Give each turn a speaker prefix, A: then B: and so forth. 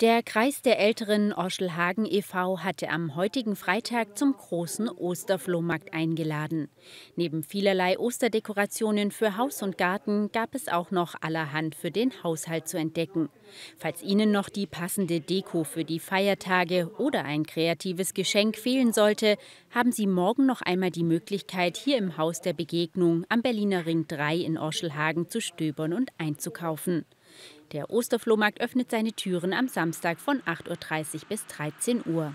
A: Der Kreis der Älteren Orschelhagen e.V. hatte am heutigen Freitag zum großen Osterflohmarkt eingeladen. Neben vielerlei Osterdekorationen für Haus und Garten gab es auch noch allerhand für den Haushalt zu entdecken. Falls Ihnen noch die passende Deko für die Feiertage oder ein kreatives Geschenk fehlen sollte, haben Sie morgen noch einmal die Möglichkeit, hier im Haus der Begegnung am Berliner Ring 3 in Orschelhagen zu stöbern und einzukaufen. Der Osterflohmarkt öffnet seine Türen am Samstag von 8.30 Uhr bis 13 Uhr.